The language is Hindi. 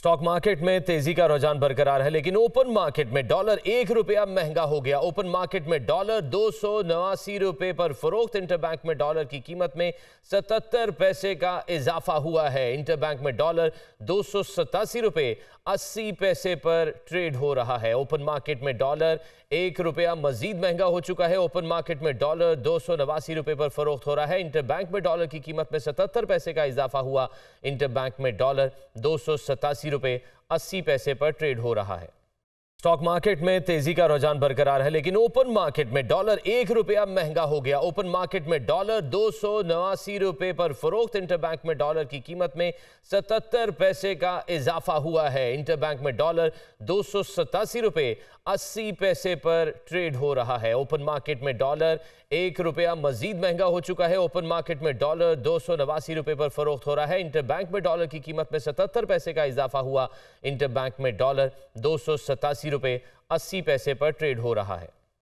स्टॉक मार्केट में तेजी का रुझान बरकरार है लेकिन ओपन मार्केट में डॉलर एक रुपया महंगा हो गया ओपन मार्केट में डॉलर दो सौ नवासी रुपए पर फरोख्त इंटरबैंक में डॉलर की कीमत में सतहत्तर पैसे का इजाफा हुआ है इंटरबैंक में डॉलर दो सौ सतासी रुपये अस्सी पैसे पर ट्रेड हो रहा है ओपन मार्केट में डॉलर एक रुपया मजीद महंगा हो चुका है ओपन मार्केट में डॉलर दो सौ नवासी रुपए पर फरोख्त हो रहा है बैंक में डॉलर की कीमत में सतहत्तर पैसे का इजाफा हुआ बैंक में डॉलर दो सौ सतासी रुपए अस्सी पैसे पर ट्रेड हो रहा है स्टॉक मार्केट में तेजी का रुझान बरकरार है लेकिन ओपन मार्केट में डॉलर एक रुपया महंगा हो गया ओपन मार्केट में डॉलर दो सौ नवासी रुपए पर फरोख्त इंटरबैंक में डॉलर की कीमत में सतहत्तर पैसे का इजाफा हुआ है इंटरबैंक में डॉलर दो सौ सतासी रुपये अस्सी पैसे पर ट्रेड हो रहा है ओपन मार्केट में डॉलर एक रुपया मजीद महंगा हो चुका है ओपन मार्केट में डॉलर दो सौ नवासी रुपए पर फरोख्त हो रहा है इंटर बैंक में डॉलर की कीमत में सतहत्तर पैसे का इजाफा हुआ इंटर बैंक में डॉलर दो सौ सतासी रुपए अस्सी पैसे पर ट्रेड हो रहा है